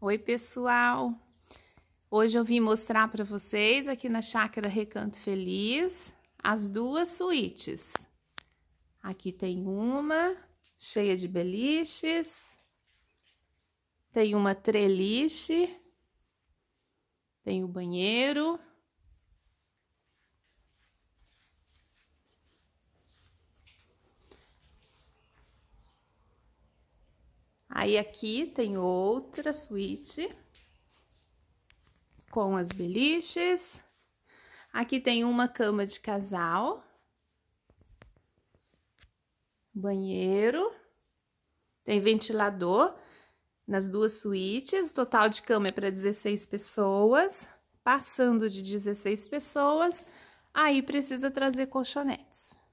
Oi, pessoal! Hoje eu vim mostrar para vocês aqui na Chácara Recanto Feliz as duas suítes. Aqui tem uma cheia de beliches, tem uma treliche, tem o banheiro Aí aqui tem outra suíte com as beliches. Aqui tem uma cama de casal. Banheiro. Tem ventilador nas duas suítes. O total de cama é para 16 pessoas. Passando de 16 pessoas, aí precisa trazer colchonetes.